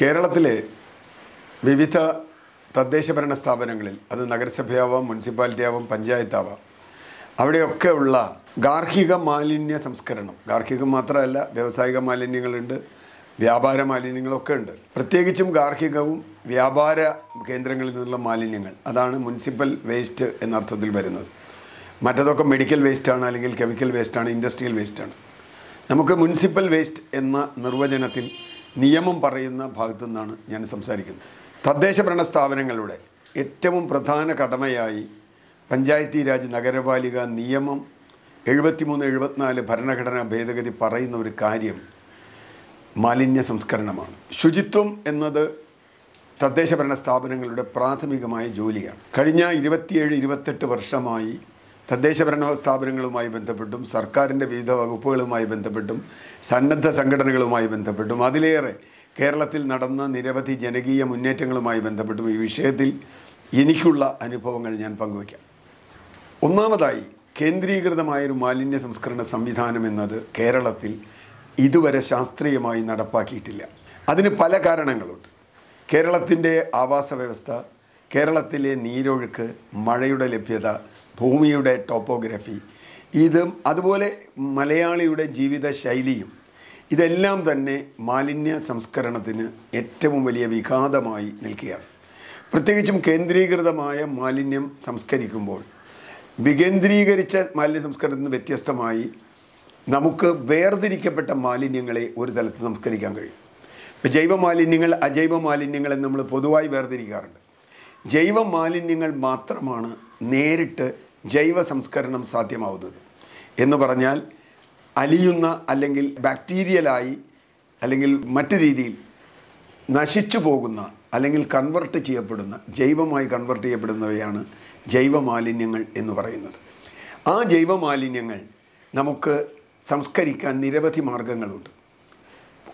കേരളത്തിലെ വിവിധ തദ്ദേശഭരണ സ്ഥാപനങ്ങളിൽ അത് നഗരസഭയാവാം മുനിസിപ്പാലിറ്റിയാവാം പഞ്ചായത്താവാം അവിടെയൊക്കെ ഉള്ള ഗാർഹിക മാലിന്യ സംസ്കരണം ഗാർഹികം മാത്രമല്ല വ്യാവസായിക മാലിന്യങ്ങളുണ്ട് വ്യാപാര മാലിന്യങ്ങളൊക്കെ ഉണ്ട് പ്രത്യേകിച്ചും ഗാർഹികവും വ്യാപാര കേന്ദ്രങ്ങളിൽ നിന്നുള്ള മാലിന്യങ്ങൾ അതാണ് മുനിസിപ്പൽ വേസ്റ്റ് എന്നർത്ഥത്തിൽ വരുന്നത് മറ്റതൊക്കെ മെഡിക്കൽ വേസ്റ്റാണ് അല്ലെങ്കിൽ കെമിക്കൽ വേസ്റ്റാണ് ഇൻഡസ്ട്രിയൽ വേസ്റ്റാണ് നമുക്ക് മുനിസിപ്പൽ വേസ്റ്റ് എന്ന നിർവചനത്തിൽ നിയമം പറയുന്ന ഭാഗത്തു നിന്നാണ് ഞാൻ സംസാരിക്കുന്നത് തദ്ദേശ ഭരണ സ്ഥാപനങ്ങളുടെ ഏറ്റവും പ്രധാന കടമയായി പഞ്ചായത്തി രാജ് നഗരപാലിക നിയമം മൂന്ന് എഴുപത്തിനാല് ഭരണഘടനാ ഭേദഗതി പറയുന്ന ഒരു കാര്യം മാലിന്യ സംസ്കരണമാണ് ശുചിത്വം എന്നത് തദ്ദേശ ഭരണ സ്ഥാപനങ്ങളുടെ പ്രാഥമികമായ ജോലിയാണ് കഴിഞ്ഞ ഇരുപത്തിയേഴ് ഇരുപത്തെട്ട് വർഷമായി തദ്ദേശ ഭരണ സ്ഥാപനങ്ങളുമായി ബന്ധപ്പെട്ടും സർക്കാരിൻ്റെ വിവിധ വകുപ്പുകളുമായി ബന്ധപ്പെട്ടും സന്നദ്ധ സംഘടനകളുമായി ബന്ധപ്പെട്ടും അതിലേറെ കേരളത്തിൽ നടന്ന നിരവധി ജനകീയ മുന്നേറ്റങ്ങളുമായി ബന്ധപ്പെട്ടും ഈ വിഷയത്തിൽ എനിക്കുള്ള അനുഭവങ്ങൾ ഞാൻ പങ്കുവയ്ക്കാം ഒന്നാമതായി കേന്ദ്രീകൃതമായൊരു മാലിന്യ സംസ്കരണ സംവിധാനം എന്നത് കേരളത്തിൽ ഇതുവരെ ശാസ്ത്രീയമായി നടപ്പാക്കിയിട്ടില്ല അതിന് പല കാരണങ്ങളുണ്ട് കേരളത്തിൻ്റെ ആവാസ വ്യവസ്ഥ കേരളത്തിലെ നീരൊഴുക്ക് മഴയുടെ ലഭ്യത ഭൂമിയുടെ ടോപ്പോഗ്രഫി ഇതും അതുപോലെ മലയാളിയുടെ ജീവിത ശൈലിയും ഇതെല്ലാം തന്നെ മാലിന്യ സംസ്കരണത്തിന് ഏറ്റവും വലിയ വിഘാതമായി നിൽക്കുകയാണ് പ്രത്യേകിച്ചും കേന്ദ്രീകൃതമായ മാലിന്യം സംസ്കരിക്കുമ്പോൾ വികേന്ദ്രീകരിച്ച മാലിന്യ സംസ്കരണത്തിൽ നിന്ന് വ്യത്യസ്തമായി നമുക്ക് വേർതിരിക്കപ്പെട്ട മാലിന്യങ്ങളെ ഒരു തലത്തിൽ സംസ്കരിക്കാൻ കഴിയും ഇപ്പോൾ ജൈവ മാലിന്യങ്ങൾ അജൈവ മാലിന്യങ്ങളെ നമ്മൾ പൊതുവായി വേർതിരിക്കാറുണ്ട് ജൈവ മാലിന്യങ്ങൾ മാത്രമാണ് നേരിട്ട് ജൈവ സംസ്കരണം സാധ്യമാവുന്നത് എന്ന് പറഞ്ഞാൽ അലിയുന്ന അല്ലെങ്കിൽ ബാക്ടീരിയലായി അല്ലെങ്കിൽ മറ്റു രീതിയിൽ നശിച്ചു പോകുന്ന അല്ലെങ്കിൽ കൺവെർട്ട് ചെയ്യപ്പെടുന്ന ജൈവമായി കൺവെർട്ട് ചെയ്യപ്പെടുന്നവയാണ് ജൈവ മാലിന്യങ്ങൾ എന്ന് പറയുന്നത് ആ ജൈവ മാലിന്യങ്ങൾ നമുക്ക് സംസ്കരിക്കാൻ നിരവധി മാർഗങ്ങളുണ്ട്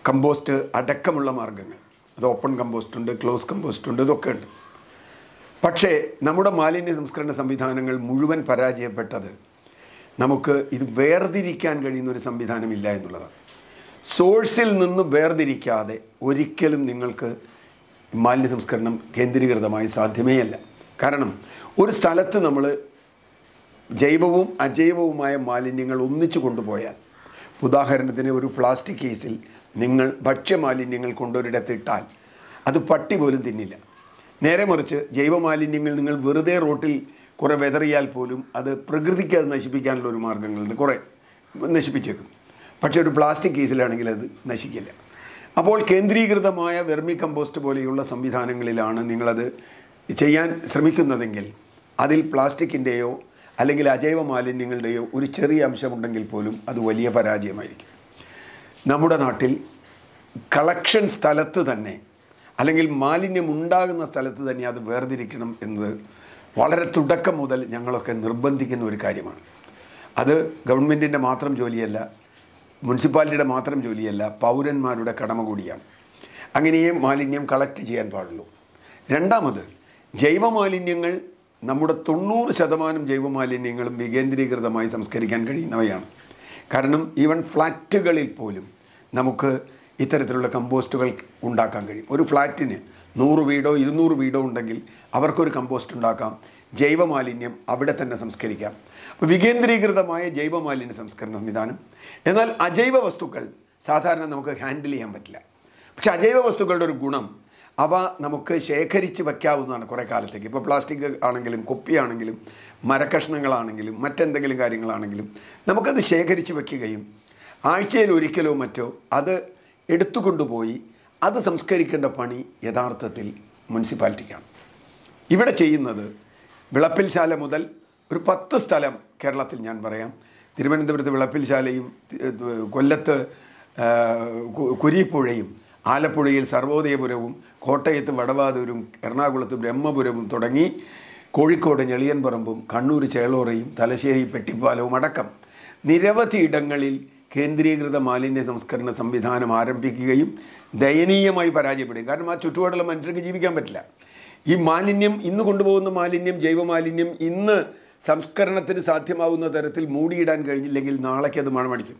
കമ്പോസ്റ്റ് അടക്കമുള്ള മാർഗങ്ങൾ അത് ഓപ്പൺ കമ്പോസ്റ്റ് ഉണ്ട് ക്ലോസ് കമ്പോസ്റ്റ് ഉണ്ട് ഇതൊക്കെ ഉണ്ട് പക്ഷേ നമ്മുടെ മാലിന്യ സംസ്കരണ സംവിധാനങ്ങൾ മുഴുവൻ പരാജയപ്പെട്ടത് നമുക്ക് ഇത് വേർതിരിക്കാൻ കഴിയുന്ന ഒരു സംവിധാനമില്ല എന്നുള്ളതാണ് സോഴ്സിൽ നിന്ന് വേർതിരിക്കാതെ ഒരിക്കലും നിങ്ങൾക്ക് മാലിന്യ സംസ്കരണം കേന്ദ്രീകൃതമായി സാധ്യമേയല്ല കാരണം ഒരു സ്ഥലത്ത് നമ്മൾ ജൈവവും അജൈവവുമായ മാലിന്യങ്ങൾ ഒന്നിച്ചു കൊണ്ടുപോയാൽ ഉദാഹരണത്തിന് ഒരു പ്ലാസ്റ്റിക് കേസിൽ നിങ്ങൾ ഭക്ഷ്യമാലിന്യങ്ങൾ കൊണ്ടൊരിടത്തിട്ടാൽ അത് പട്ടി പോലും തിന്നില്ല നേരെ മറിച്ച് ജൈവമാലിന്യങ്ങൾ നിങ്ങൾ വെറുതെ റോട്ടിൽ കുറേ വെതറിയാൽ പോലും അത് പ്രകൃതിക്ക് അത് നശിപ്പിക്കാനുള്ള ഒരു മാർഗ്ഗങ്ങളുണ്ട് കുറേ നശിപ്പിച്ചേക്കും പക്ഷേ ഒരു പ്ലാസ്റ്റിക് കേസിലാണെങ്കിൽ അത് നശിക്കില്ല അപ്പോൾ കേന്ദ്രീകൃതമായ വെർമി കമ്പോസ്റ്റ് പോലെയുള്ള സംവിധാനങ്ങളിലാണ് നിങ്ങളത് ചെയ്യാൻ ശ്രമിക്കുന്നതെങ്കിൽ അതിൽ പ്ലാസ്റ്റിക്കിൻ്റെയോ അല്ലെങ്കിൽ അജൈവ മാലിന്യങ്ങളുടെയോ ഒരു ചെറിയ അംശമുണ്ടെങ്കിൽ പോലും അത് വലിയ പരാജയമായിരിക്കും നമ്മുടെ നാട്ടിൽ കളക്ഷൻ സ്ഥലത്ത് തന്നെ അല്ലെങ്കിൽ മാലിന്യം ഉണ്ടാകുന്ന സ്ഥലത്ത് തന്നെ അത് വേർതിരിക്കണം എന്നത് വളരെ തുടക്കം മുതൽ ഞങ്ങളൊക്കെ നിർബന്ധിക്കുന്ന ഒരു കാര്യമാണ് അത് ഗവൺമെൻറ്റിൻ്റെ മാത്രം ജോലിയല്ല മുനിസിപ്പാലിറ്റിയുടെ മാത്രം ജോലിയല്ല പൗരന്മാരുടെ കടമ കൂടിയാണ് അങ്ങനെയേ മാലിന്യം കളക്ട് ചെയ്യാൻ പാടുള്ളൂ രണ്ടാമത് ജൈവമാലിന്യങ്ങൾ നമ്മുടെ തൊണ്ണൂറ് ശതമാനം ജൈവമാലിന്യങ്ങളും വികേന്ദ്രീകൃതമായി സംസ്കരിക്കാൻ കഴിയുന്നവയാണ് കാരണം ഈവൻ ഫ്ലാറ്റുകളിൽ പോലും നമുക്ക് ഇത്തരത്തിലുള്ള കമ്പോസ്റ്റുകൾ ഉണ്ടാക്കാൻ കഴിയും ഒരു ഫ്ലാറ്റിന് നൂറ് വീടോ ഇരുന്നൂറ് വീടോ ഉണ്ടെങ്കിൽ അവർക്കൊരു കമ്പോസ്റ്റ് ഉണ്ടാക്കാം ജൈവമാലിന്യം അവിടെ തന്നെ സംസ്കരിക്കാം അപ്പോൾ വികേന്ദ്രീകൃതമായ ജൈവമാലിന്യ സംസ്കരണ സംവിധാനം എന്നാൽ അജൈവ വസ്തുക്കൾ സാധാരണ നമുക്ക് ഹാൻഡിൽ ചെയ്യാൻ പറ്റില്ല പക്ഷെ അജൈവ വസ്തുക്കളുടെ ഒരു ഗുണം അവ നമുക്ക് ശേഖരിച്ച് വയ്ക്കാവുന്നതാണ് കുറേ കാലത്തേക്ക് ഇപ്പോൾ പ്ലാസ്റ്റിക് ആണെങ്കിലും കുപ്പിയാണെങ്കിലും മരക്കഷ്ണങ്ങളാണെങ്കിലും മറ്റെന്തെങ്കിലും കാര്യങ്ങളാണെങ്കിലും നമുക്കത് ശേഖരിച്ച് വയ്ക്കുകയും ആഴ്ചയിൽ ഒരിക്കലോ മറ്റോ അത് എടുത്തുകൊണ്ടുപോയി അത് സംസ്കരിക്കേണ്ട പണി യഥാർത്ഥത്തിൽ മുനിസിപ്പാലിറ്റിക്കാണ് ഇവിടെ ചെയ്യുന്നത് വിളപ്പിൽശാല മുതൽ ഒരു പത്ത് സ്ഥലം കേരളത്തിൽ ഞാൻ പറയാം തിരുവനന്തപുരത്ത് വിളപ്പിൽശാലയും കൊല്ലത്ത് കുരിപ്പുഴയും ആലപ്പുഴയിൽ സർവോദയപുരവും കോട്ടയത്ത് വടവാതൂരും എറണാകുളത്ത് ബ്രഹ്മപുരവും തുടങ്ങി കോഴിക്കോട് ഞെളിയൻപറമ്പും കണ്ണൂർ ചേളോറയും തലശ്ശേരി പെട്ടിപ്പാലവും അടക്കം നിരവധി ഇടങ്ങളിൽ കേന്ദ്രീകൃത മാലിന്യ സംസ്കരണ സംവിധാനം ആരംഭിക്കുകയും ദയനീയമായി പരാജയപ്പെടുകയും കാരണം ആ ചുറ്റുപാടുള്ള മനുഷ്യർക്ക് ജീവിക്കാൻ പറ്റില്ല ഈ മാലിന്യം ഇന്ന് കൊണ്ടുപോകുന്ന മാലിന്യം ജൈവമാലിന്യം ഇന്ന് സംസ്കരണത്തിന് സാധ്യമാവുന്ന തരത്തിൽ മൂടിയിടാൻ കഴിഞ്ഞില്ലെങ്കിൽ നാളേക്ക് അത് മണമടിക്കും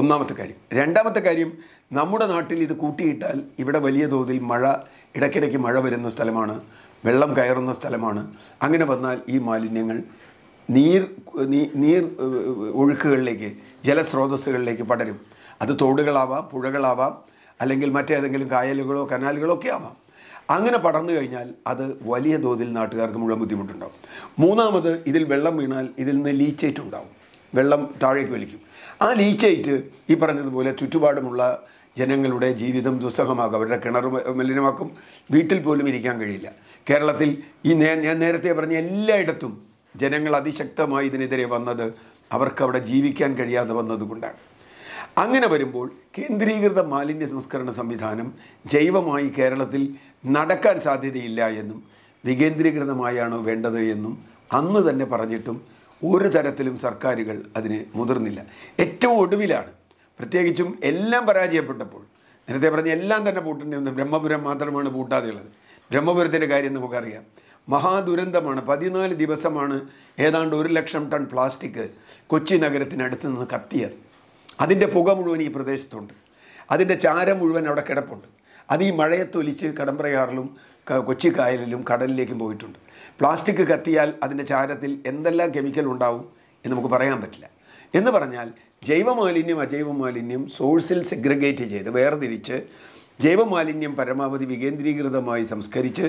ഒന്നാമത്തെ കാര്യം രണ്ടാമത്തെ കാര്യം നമ്മുടെ നാട്ടിൽ ഇത് കൂട്ടിയിട്ടാൽ ഇവിടെ വലിയ തോതിൽ മഴ ഇടയ്ക്കിടയ്ക്ക് മഴ വരുന്ന സ്ഥലമാണ് വെള്ളം കയറുന്ന സ്ഥലമാണ് അങ്ങനെ വന്നാൽ ഈ മാലിന്യങ്ങൾ നീർ നീർ ഒഴുക്കുകളിലേക്ക് ജലസ്രോതസ്സുകളിലേക്ക് പടരും അത് തോടുകളാവാം പുഴകളാവാം അല്ലെങ്കിൽ മറ്റേതെങ്കിലും കായലുകളോ കനാലുകളോ ഒക്കെ ആവാം അങ്ങനെ പടർന്നു കഴിഞ്ഞാൽ അത് വലിയ തോതിൽ നാട്ടുകാർക്ക് മുഴുവൻ ബുദ്ധിമുട്ടുണ്ടാവും മൂന്നാമത് ഇതിൽ വെള്ളം വീണാൽ ഇതിൽ നിന്ന് ലീച്ചേറ്റ് ഉണ്ടാവും വെള്ളം താഴേക്ക് വലിക്കും ആ ലീച്ചേറ്റ് ഈ പറഞ്ഞതുപോലെ ചുറ്റുപാടുമുള്ള ജനങ്ങളുടെ ജീവിതം ദുസ്സഹമാകും അവരുടെ കിണർ മലിനമാക്കും വീട്ടിൽ പോലും ഇരിക്കാൻ കഴിയില്ല കേരളത്തിൽ ഈ ഞാൻ നേരത്തെ പറഞ്ഞ എല്ലായിടത്തും ജനങ്ങൾ അതിശക്തമായി ഇതിനെതിരെ വന്നത് അവർക്കവിടെ ജീവിക്കാൻ കഴിയാതെ വന്നതുകൊണ്ടാണ് അങ്ങനെ വരുമ്പോൾ കേന്ദ്രീകൃത മാലിന്യ സംസ്കരണ സംവിധാനം ജൈവമായി കേരളത്തിൽ നടക്കാൻ സാധ്യതയില്ല എന്നും വികേന്ദ്രീകൃതമായാണ് വേണ്ടത് എന്നും അന്ന് തന്നെ പറഞ്ഞിട്ടും ഒരു തരത്തിലും സർക്കാരുകൾ അതിന് മുതിർന്നില്ല ഏറ്റവും ഒടുവിലാണ് പ്രത്യേകിച്ചും എല്ലാം പരാജയപ്പെട്ടപ്പോൾ നേരത്തെ പറഞ്ഞ എല്ലാം തന്നെ പൂട്ടേണ്ടി വന്നു ബ്രഹ്മപുരം മാത്രമാണ് പൂട്ടാതെയുള്ളത് ബ്രഹ്മപുരത്തിൻ്റെ കാര്യം നമുക്കറിയാം മഹാദുരന്തമാണ് പതിനാല് ദിവസമാണ് ഏതാണ്ട് ഒരു ലക്ഷം ടൺ പ്ലാസ്റ്റിക് കൊച്ചി നഗരത്തിനടുത്ത് നിന്ന് കത്തിയത് അതിൻ്റെ പുക മുഴുവൻ ഈ പ്രദേശത്തുണ്ട് അതിൻ്റെ ചാരം മുഴുവൻ അവിടെ കിടപ്പുണ്ട് അത് ഈ തൊലിച്ച് കടമ്പ്രയാറിലും കൊച്ചി കായലിലും കടലിലേക്കും പോയിട്ടുണ്ട് പ്ലാസ്റ്റിക് കത്തിയാൽ അതിൻ്റെ ചാരത്തിൽ എന്തെല്ലാം കെമിക്കൽ ഉണ്ടാവും എന്ന് നമുക്ക് പറയാൻ പറ്റില്ല എന്ന് പറഞ്ഞാൽ ജൈവ മാലിന്യം അജൈവ മാലിന്യം സോഴ്സിൽ സെഗ്രിഗേറ്റ് ചെയ്ത് വേർതിരിച്ച് ജൈവമാലിന്യം പരമാവധി വികേന്ദ്രീകൃതമായി സംസ്കരിച്ച്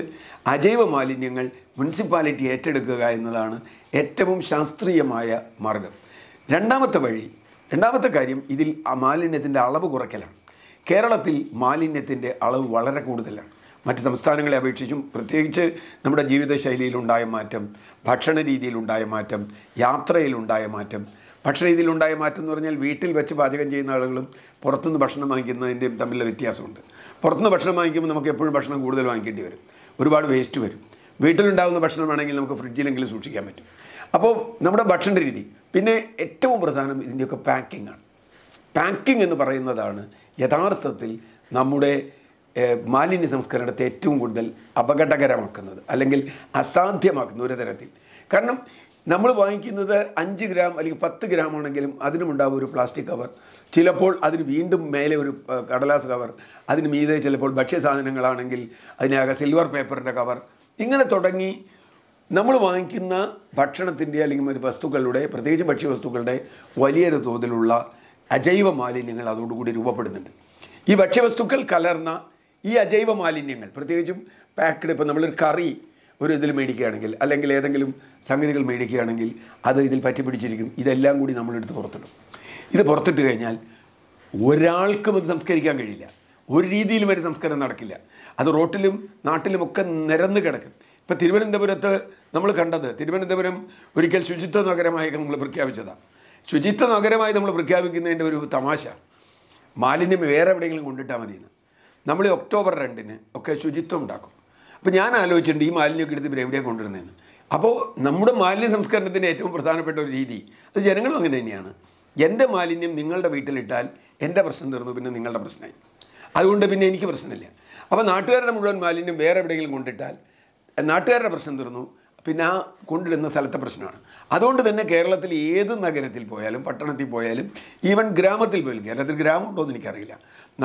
അജൈവ മാലിന്യങ്ങൾ മുനിസിപ്പാലിറ്റി ഏറ്റെടുക്കുക എന്നതാണ് ഏറ്റവും ശാസ്ത്രീയമായ മാർഗം രണ്ടാമത്തെ വഴി രണ്ടാമത്തെ കാര്യം ഇതിൽ മാലിന്യത്തിൻ്റെ അളവ് കുറയ്ക്കലാണ് കേരളത്തിൽ മാലിന്യത്തിൻ്റെ അളവ് വളരെ കൂടുതലാണ് മറ്റ് സംസ്ഥാനങ്ങളെ അപേക്ഷിച്ചും പ്രത്യേകിച്ച് നമ്മുടെ ജീവിതശൈലിയിലുണ്ടായ മാറ്റം ഭക്ഷണ രീതിയിലുണ്ടായ മാറ്റം യാത്രയിലുണ്ടായ മാറ്റം ഭക്ഷണ രീതിയിലുണ്ടായ മാറ്റം എന്ന് പറഞ്ഞാൽ വീട്ടിൽ വെച്ച് പാചകം ചെയ്യുന്ന ആളുകളും പുറത്തുനിന്ന് ഭക്ഷണം വാങ്ങിക്കുന്നതിൻ്റെയും തമ്മിലുള്ള വ്യത്യാസമുണ്ട് പുറത്തുനിന്ന് ഭക്ഷണം വാങ്ങിക്കുമ്പോൾ നമുക്ക് എപ്പോഴും ഭക്ഷണം കൂടുതൽ വാങ്ങിക്കേണ്ടി വരും ഒരുപാട് വേസ്റ്റ് വരും വീട്ടിലുണ്ടാകുന്ന വേണമെങ്കിൽ നമുക്ക് ഫ്രിഡ്ജിലെങ്കിലും സൂക്ഷിക്കാൻ പറ്റും അപ്പോൾ നമ്മുടെ ഭക്ഷണ രീതി പിന്നെ ഏറ്റവും പ്രധാനം ഇതിൻ്റെയൊക്കെ പാക്കിംഗ് ആണ് പാക്കിംഗ് എന്ന് പറയുന്നതാണ് യഥാർത്ഥത്തിൽ നമ്മുടെ മാലിന്യ സംസ്കരണത്തെ ഏറ്റവും കൂടുതൽ അപകടകരമാക്കുന്നത് അല്ലെങ്കിൽ അസാധ്യമാക്കുന്ന ഒരു തരത്തിൽ കാരണം നമ്മൾ വാങ്ങിക്കുന്നത് അഞ്ച് ഗ്രാം അല്ലെങ്കിൽ പത്ത് ഗ്രാം ആണെങ്കിലും അതിനുമുണ്ടാവും ഒരു പ്ലാസ്റ്റിക് കവർ ചിലപ്പോൾ അതിന് വീണ്ടും മേലെ ഒരു കടലാസ് കവർ അതിന് മീതെ ചിലപ്പോൾ ഭക്ഷ്യസാധനങ്ങളാണെങ്കിൽ അതിനകത്ത് സിൽവർ പേപ്പറിൻ്റെ കവർ ഇങ്ങനെ തുടങ്ങി നമ്മൾ വാങ്ങിക്കുന്ന ഭക്ഷണത്തിൻ്റെ അല്ലെങ്കിൽ മറ്റ് വസ്തുക്കളുടെ പ്രത്യേകിച്ച് ഭക്ഷ്യവസ്തുക്കളുടെ വലിയൊരു തോതിലുള്ള അജൈവ മാലിന്യങ്ങൾ അതോടുകൂടി രൂപപ്പെടുന്നുണ്ട് ഈ ഭക്ഷ്യവസ്തുക്കൾ കലർന്ന ഈ അജൈവ മാലിന്യങ്ങൾ പ്രത്യേകിച്ചും പാക്കഡ് ഇപ്പോൾ നമ്മളൊരു കറി ഒരു ഇതിൽ മേടിക്കുകയാണെങ്കിൽ അല്ലെങ്കിൽ ഏതെങ്കിലും സംഗതികൾ മേടിക്കുകയാണെങ്കിൽ അത് ഇതിൽ പറ്റി പിടിച്ചിരിക്കും ഇതെല്ലാം കൂടി നമ്മളെടുത്ത് പുറത്തിടും ഇത് പുറത്തിട്ട് കഴിഞ്ഞാൽ ഒരാൾക്കും അത് സംസ്കരിക്കാൻ കഴിയില്ല ഒരു രീതിയിലും ഒരു സംസ്കരണം നടക്കില്ല അത് റോട്ടിലും നാട്ടിലുമൊക്കെ നിരന്ന് കിടക്കും ഇപ്പം തിരുവനന്തപുരത്ത് നമ്മൾ കണ്ടത് തിരുവനന്തപുരം ഒരിക്കൽ ശുചിത്വ നഗരമായി നമ്മൾ പ്രഖ്യാപിച്ചതാണ് ശുചിത്വ നഗരമായി നമ്മൾ പ്രഖ്യാപിക്കുന്നതിൻ്റെ ഒരു തമാശ മാലിന്യം വേറെ എവിടെയെങ്കിലും കൊണ്ടിട്ടാൽ മതിയെന്ന് നമ്മൾ ഒക്ടോബർ രണ്ടിന് ഒക്കെ ശുചിത്വം ഉണ്ടാക്കും അപ്പം ഞാൻ ആലോചിച്ചിട്ടുണ്ട് ഈ മാലിന്യമൊക്കെ എടുത്ത് ഇവർ എവിടെയാണ് കൊണ്ടുവരുന്നതെന്ന് അപ്പോൾ നമ്മുടെ മാലിന്യ സംസ്കരണത്തിൻ്റെ ഏറ്റവും പ്രധാനപ്പെട്ട ഒരു രീതി അത് ജനങ്ങളും അങ്ങനെ തന്നെയാണ് എൻ്റെ മാലിന്യം നിങ്ങളുടെ വീട്ടിലിട്ടാൽ എൻ്റെ പ്രശ്നം തീർന്നു പിന്നെ നിങ്ങളുടെ പ്രശ്നമായി അതുകൊണ്ട് പിന്നെ എനിക്ക് പ്രശ്നമില്ല അപ്പോൾ നാട്ടുകാരുടെ മുഴുവൻ മാലിന്യം വേറെ എവിടെയെങ്കിലും കൊണ്ടിട്ടാൽ നാട്ടുകാരുടെ പ്രശ്നം തീർന്നു പിന്നെ ആ കൊണ്ടിടുന്ന സ്ഥലത്തെ പ്രശ്നമാണ് അതുകൊണ്ട് തന്നെ കേരളത്തിൽ ഏത് നഗരത്തിൽ പോയാലും പട്ടണത്തിൽ പോയാലും ഈവൻ ഗ്രാമത്തിൽ പോയാലും കേരളത്തിൽ ഉണ്ടോ എന്ന് എനിക്കറിയില്ല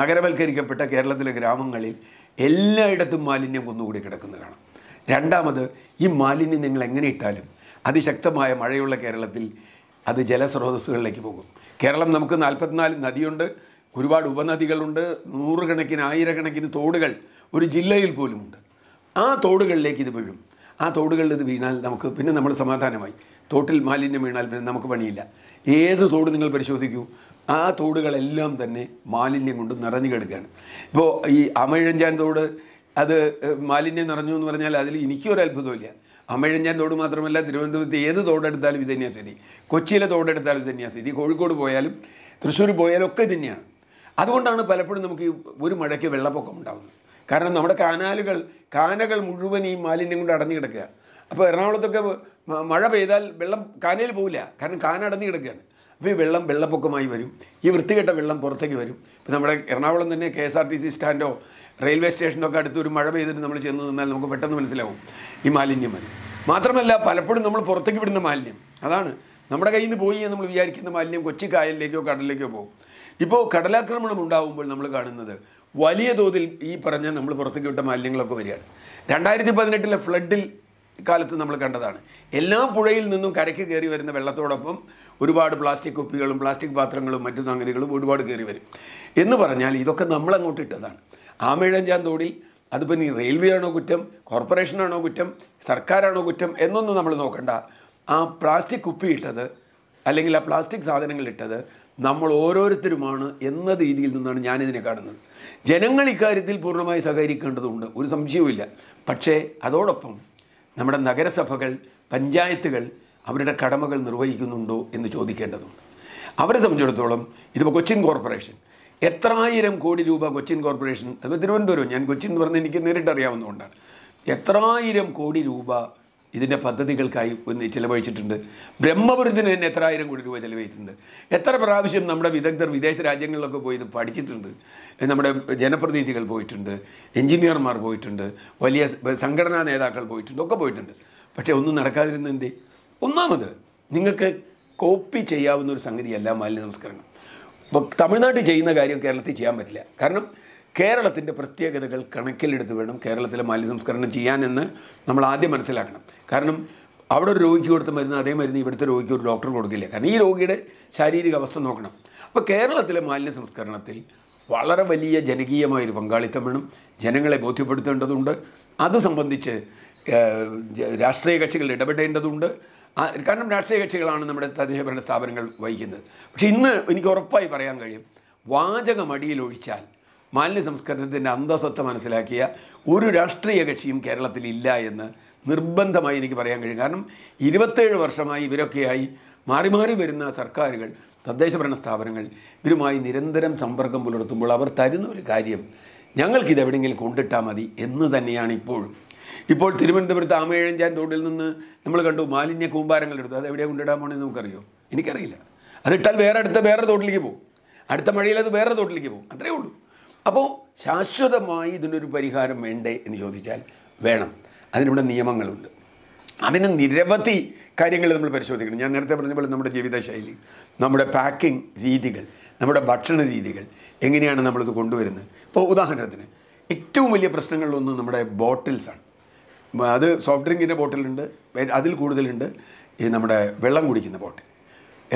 നഗരവൽക്കരിക്കപ്പെട്ട കേരളത്തിലെ ഗ്രാമങ്ങളിൽ എല്ലായിടത്തും മാലിന്യം കൊന്നുകൂടി കിടക്കുന്നത് കാണാം രണ്ടാമത് ഈ മാലിന്യം നിങ്ങൾ എങ്ങനെ ഇട്ടാലും അതിശക്തമായ മഴയുള്ള കേരളത്തിൽ അത് ജലസ്രോതസ്സുകളിലേക്ക് പോകും കേരളം നമുക്ക് നാൽപ്പത്തിനാല് നദിയുണ്ട് ഒരുപാട് ഉപനദികളുണ്ട് നൂറുകണക്കിന് ആയിരക്കണക്കിന് തോടുകൾ ഒരു ജില്ലയിൽ പോലുമുണ്ട് ആ തോടുകളിലേക്ക് ഇത് വീഴും ആ തോടുകളിൽ ഇത് വീണാൽ നമുക്ക് പിന്നെ നമ്മൾ സമാധാനമായി തോട്ടിൽ മാലിന്യം വീണാൽ പിന്നെ നമുക്ക് പണിയില്ല ഏത് തോട് നിങ്ങൾ പരിശോധിക്കൂ ആ തോടുകളെല്ലാം തന്നെ മാലിന്യം കൊണ്ട് നിറഞ്ഞു കിടക്കുകയാണ് ഇപ്പോൾ ഈ അമഴഞ്ചാൻ തോട് അത് മാലിന്യം നിറഞ്ഞു എന്ന് പറഞ്ഞാൽ അതിൽ ഒരു അത്ഭുതമില്ല അമഴഞ്ഞാൻ തോട് മാത്രമല്ല തിരുവനന്തപുരത്ത് ഏത് തോടെടുത്താലും ഇത് തന്നെയാണ് സ്ഥിതി കൊച്ചിയിലെ തോടെടുത്താലും ഇത് തന്നെയാണ് സ്ഥിതി കോഴിക്കോട് പോയാലും തൃശ്ശൂർ പോയാലും ഒക്കെ തന്നെയാണ് അതുകൊണ്ടാണ് പലപ്പോഴും നമുക്ക് ഒരു മഴയ്ക്ക് വെള്ളപ്പൊക്കം ഉണ്ടാകുന്നത് കാരണം നമ്മുടെ കാനാലുകൾ കാനകൾ മുഴുവൻ ഈ മാലിന്യം കൊണ്ട് അടഞ്ഞു കിടക്കുക അപ്പോൾ എറണാകുളത്തൊക്കെ മഴ പെയ്താൽ വെള്ളം കാനയിൽ പോവില്ല കാരണം കാന അടഞ്ഞു കിടക്കുകയാണ് അപ്പോൾ ഈ വെള്ളം വെള്ളപ്പൊക്കമായി വരും ഈ വൃത്തികെട്ട വെള്ളം പുറത്തേക്ക് വരും ഇപ്പോൾ നമ്മുടെ എറണാകുളം തന്നെ K S R T C സ്റ്റാൻഡോ റെയിൽവേ സ്റ്റേഷനോ ഒക്കെ അടുത്ത് ഒരു മഴ പെയ്തിട്ട് നമ്മൾ ചെന്ന് നിന്നാൽ നമുക്ക് പെട്ടെന്ന് മനസ്സിലാവും ഈ മാലിന്യം വരും മാത്രമല്ല പലപ്പോഴും നമ്മൾ പുറത്തേക്ക് വിടുന്ന മാലിന്യം അതാണ് നമ്മുടെ കയ്യിൽ നിന്ന് പോയി നമ്മൾ വിചാരിക്കുന്ന മാലിന്യം കൊച്ചി കായലിലേക്കോ കടലിലേക്കോ പോകും ഇപ്പോൾ കടലാക്രമണം ഉണ്ടാകുമ്പോൾ നമ്മൾ കാണുന്നത് വലിയ തോതിൽ ഈ പറഞ്ഞ നമ്മൾ പുറത്തേക്ക് വിട്ട മാലിന്യങ്ങളൊക്കെ വരികയാണ് രണ്ടായിരത്തി പതിനെട്ടിലെ ഫ്ലഡിൽ കാലത്ത് നമ്മൾ കണ്ടതാണ് എല്ലാ പുഴയിൽ നിന്നും കരയ്ക്ക് കയറി വരുന്ന വെള്ളത്തോടൊപ്പം ഒരുപാട് പ്ലാസ്റ്റിക് കുപ്പികളും പ്ലാസ്റ്റിക് പാത്രങ്ങളും മറ്റു സംഗതികളും ഒരുപാട് കയറി വരും എന്ന് പറഞ്ഞാൽ ഇതൊക്കെ നമ്മൾ അങ്ങോട്ട് ഇട്ടതാണ് ആമേഴഞ്ചാം തോടിൽ അതിപ്പോൾ ഇനി റെയിൽവേ ആണോ കുറ്റം കോർപ്പറേഷനാണോ കുറ്റം സർക്കാരാണോ കുറ്റം എന്നൊന്നും നമ്മൾ നോക്കണ്ട ആ പ്ലാസ്റ്റിക് കുപ്പി ഇട്ടത് അല്ലെങ്കിൽ ആ പ്ലാസ്റ്റിക് സാധനങ്ങൾ ഇട്ടത് നമ്മൾ ഓരോരുത്തരുമാണ് എന്ന രീതിയിൽ നിന്നാണ് ഞാനിതിനെ കാണുന്നത് ജനങ്ങൾ ഇക്കാര്യത്തിൽ പൂർണ്ണമായി സഹകരിക്കേണ്ടതുണ്ട് ഒരു സംശയവുമില്ല പക്ഷേ അതോടൊപ്പം നമ്മുടെ നഗരസഭകൾ പഞ്ചായത്തുകൾ അവരുടെ കടമകൾ നിർവഹിക്കുന്നുണ്ടോ എന്ന് ചോദിക്കേണ്ടതുണ്ട് അവരെ സംബന്ധിച്ചിടത്തോളം ഇതിപ്പോൾ കൊച്ചിൻ കോർപ്പറേഷൻ എത്രായിരം കോടി രൂപ കൊച്ചിൻ കോർപ്പറേഷൻ അതിപ്പോൾ തിരുവനന്തപുരം ഞാൻ കൊച്ചിൻ എന്ന് പറഞ്ഞാൽ എനിക്ക് നേരിട്ടറിയാവുന്നതുകൊണ്ടാണ് എത്രായിരം കോടി രൂപ ഇതിൻ്റെ പദ്ധതികൾക്കായി ഒന്ന് ചിലവഴിച്ചിട്ടുണ്ട് ബ്രഹ്മപുരത്തിന് തന്നെ എത്ര ആയിരം കോടി രൂപ ചിലവഴിച്ചിട്ടുണ്ട് എത്ര പ്രാവശ്യം നമ്മുടെ വിദഗ്ധർ വിദേശ രാജ്യങ്ങളിലൊക്കെ പോയി ഇത് പഠിച്ചിട്ടുണ്ട് നമ്മുടെ ജനപ്രതിനിധികൾ പോയിട്ടുണ്ട് എഞ്ചിനീയർമാർ പോയിട്ടുണ്ട് വലിയ സംഘടനാ നേതാക്കൾ പോയിട്ടുണ്ട് ഒക്കെ പോയിട്ടുണ്ട് പക്ഷേ ഒന്നും നടക്കാതിരുന്നെന്ത് എന്തേ ഒന്നാമത് നിങ്ങൾക്ക് കോപ്പി ചെയ്യാവുന്ന ഒരു സംഗതിയല്ല മാലിന്യ സംസ്കരണം ഇപ്പോൾ തമിഴ്നാട്ടിൽ ചെയ്യുന്ന കാര്യം കേരളത്തിൽ ചെയ്യാൻ പറ്റില്ല കാരണം കേരളത്തിൻ്റെ പ്രത്യേകതകൾ കണക്കിലെടുത്ത് വേണം കേരളത്തിലെ മാലിന്യ സംസ്കരണം ചെയ്യാനെന്ന് നമ്മൾ ആദ്യം മനസ്സിലാക്കണം കാരണം അവിടെ ഒരു രോഗിക്ക് കൊടുത്ത മരുന്ന് അതേ മരുന്ന് ഇവിടുത്തെ രോഗിക്ക് ഒരു ഡോക്ടർ കൊടുക്കില്ല കാരണം ഈ രോഗിയുടെ ശാരീരിക അവസ്ഥ നോക്കണം അപ്പോൾ കേരളത്തിലെ മാലിന്യ സംസ്കരണത്തിൽ വളരെ വലിയ ജനകീയമായൊരു പങ്കാളിത്തം വേണം ജനങ്ങളെ ബോധ്യപ്പെടുത്തേണ്ടതുണ്ട് അത് സംബന്ധിച്ച് രാഷ്ട്രീയ കക്ഷികൾ ഇടപെടേണ്ടതുണ്ട് കാരണം രാഷ്ട്രീയ കക്ഷികളാണ് നമ്മുടെ തദ്ദേശ ഭരണ സ്ഥാപനങ്ങൾ വഹിക്കുന്നത് പക്ഷേ ഇന്ന് എനിക്ക് ഉറപ്പായി പറയാൻ കഴിയും വാചകം ഒഴിച്ചാൽ മാലിന്യ സംസ്കരണത്തിൻ്റെ അന്തസ്വത്വ മനസ്സിലാക്കിയ ഒരു രാഷ്ട്രീയ കക്ഷിയും കേരളത്തിൽ ഇല്ല എന്ന് നിർബന്ധമായി എനിക്ക് പറയാൻ കഴിയും കാരണം ഇരുപത്തേഴ് വർഷമായി ഇവരൊക്കെയായി മാറി മാറി വരുന്ന സർക്കാരുകൾ തദ്ദേശ ഭരണ സ്ഥാപനങ്ങൾ ഇവരുമായി നിരന്തരം സമ്പർക്കം പുലർത്തുമ്പോൾ അവർ തരുന്ന ഒരു കാര്യം ഞങ്ങൾക്കിത് എവിടെയെങ്കിലും കൊണ്ടിട്ടാൽ മതി എന്ന് തന്നെയാണ് ഇപ്പോഴും ഇപ്പോൾ തിരുവനന്തപുരത്ത് ആമയഴഞ്ചാൻ തോട്ടിൽ നിന്ന് നമ്മൾ കണ്ടു മാലിന്യ കൂമ്പാരങ്ങൾ എടുത്തു അത് എവിടെയാണ് കൊണ്ടിടാൻ പോകണമെന്ന് നമുക്കറിയോ എനിക്കറിയില്ല അതിട്ടാൽ വേറെ അടുത്ത വേറെ തോട്ടിലേക്ക് പോകും അടുത്ത മഴയിൽ അത് വേറെ തോട്ടിലേക്ക് പോകും അത്രയേ ഉള്ളൂ അപ്പോൾ ശാശ്വതമായി ഇതിനൊരു പരിഹാരം വേണ്ടേ എന്ന് ചോദിച്ചാൽ വേണം അതിനുള്ള നിയമങ്ങളുണ്ട് അതിന് നിരവധി കാര്യങ്ങൾ നമ്മൾ പരിശോധിക്കണം ഞാൻ നേരത്തെ പറഞ്ഞ പോലെ നമ്മുടെ ജീവിതശൈലി നമ്മുടെ പാക്കിംഗ് രീതികൾ നമ്മുടെ ഭക്ഷണ രീതികൾ എങ്ങനെയാണ് നമ്മളിത് കൊണ്ടുവരുന്നത് ഇപ്പോൾ ഉദാഹരണത്തിന് ഏറ്റവും വലിയ പ്രശ്നങ്ങളിലൊന്ന് നമ്മുടെ ബോട്ടിൽസാണ് അത് സോഫ്റ്റ് ഡ്രിങ്കിൻ്റെ ബോട്ടിലുണ്ട് അതിൽ കൂടുതലുണ്ട് ഈ നമ്മുടെ വെള്ളം കുടിക്കുന്ന ബോട്ടിൽ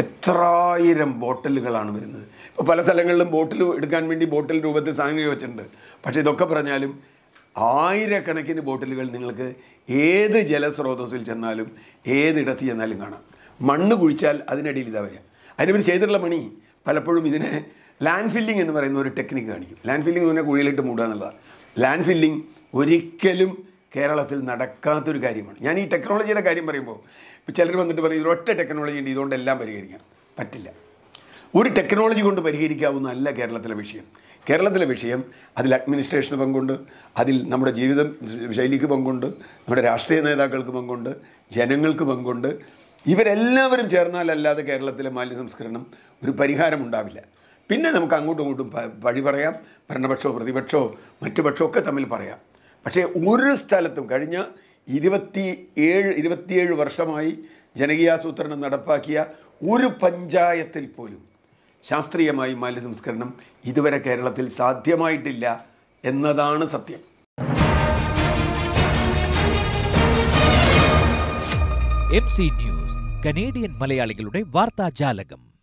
എത്രായിരം ബോട്ടിലുകളാണ് വരുന്നത് ഇപ്പോൾ പല സ്ഥലങ്ങളിലും ബോട്ടിൽ എടുക്കാൻ വേണ്ടി ബോട്ടിൽ രൂപത്തിൽ സാധനങ്ങൾ വെച്ചിട്ടുണ്ട് പക്ഷേ ഇതൊക്കെ പറഞ്ഞാലും ആയിരക്കണക്കിന് ബോട്ടിലുകൾ നിങ്ങൾക്ക് ഏത് ജലസ്രോതസ്സിൽ ചെന്നാലും ഏതിടത്ത് ചെന്നാലും കാണാം മണ്ണ് കുഴിച്ചാൽ അതിനടിയിൽ ഇതാ വരിക അതിനിവർ ചെയ്തിട്ടുള്ള പണി പലപ്പോഴും ഇതിനെ ലാൻഡ് ഫില്ലിംഗ് എന്ന് പറയുന്ന ഒരു ടെക്നിക്ക് കാണിക്കും ലാൻഡ് ഫില്ലിംഗ് എന്ന് പറഞ്ഞാൽ കുഴിയിലിട്ട് മൂടുക എന്നുള്ളതാണ് ലാൻഡ് ഫില്ലിംഗ് ഒരിക്കലും കേരളത്തിൽ നടക്കാത്തൊരു കാര്യമാണ് ഞാൻ ഈ ടെക്നോളജിയുടെ കാര്യം പറയുമ്പോൾ ഇപ്പോൾ ചിലർ വന്നിട്ട് പറയും ഇതൊരൊറ്റ ടെക്നോളജി ഉണ്ട് ഇതുകൊണ്ട് എല്ലാം പരിഹരിക്കാം പറ്റില്ല ഒരു ടെക്നോളജി കൊണ്ട് പരിഹരിക്കാവുന്നതല്ല കേരളത്തിലെ വിഷയം കേരളത്തിലെ വിഷയം അതിൽ അഡ്മിനിസ്ട്രേഷന് പങ്കുണ്ട് അതിൽ നമ്മുടെ ജീവിതം ശൈലിക്ക് പങ്കുണ്ട് നമ്മുടെ രാഷ്ട്രീയ നേതാക്കൾക്ക് പങ്കുണ്ട് ജനങ്ങൾക്ക് പങ്കുണ്ട് ഇവരെല്ലാവരും ചേർന്നാലല്ലാതെ കേരളത്തിലെ മാലിന്യ സംസ്കരണം ഒരു പരിഹാരം ഉണ്ടാവില്ല പിന്നെ നമുക്ക് അങ്ങോട്ടും ഇങ്ങോട്ടും വഴി പറയാം ഭരണപക്ഷമോ പ്രതിപക്ഷമോ മറ്റു പക്ഷമോ ഒക്കെ തമ്മിൽ പറയാം പക്ഷേ ഒരു സ്ഥലത്തും കഴിഞ്ഞ ഇരുപത്തി ഏഴ് ഇരുപത്തിയേഴ് വർഷമായി ജനകീയാസൂത്രണം നടപ്പാക്കിയ ഒരു പഞ്ചായത്തിൽ പോലും ശാസ്ത്രീയമായി സംസ്കരണം ഇതുവരെ കേരളത്തിൽ സാധ്യമായിട്ടില്ല എന്നതാണ് സത്യം എം സി ന്യൂസ് കനേഡിയൻ മലയാളികളുടെ വാർത്താജാലകം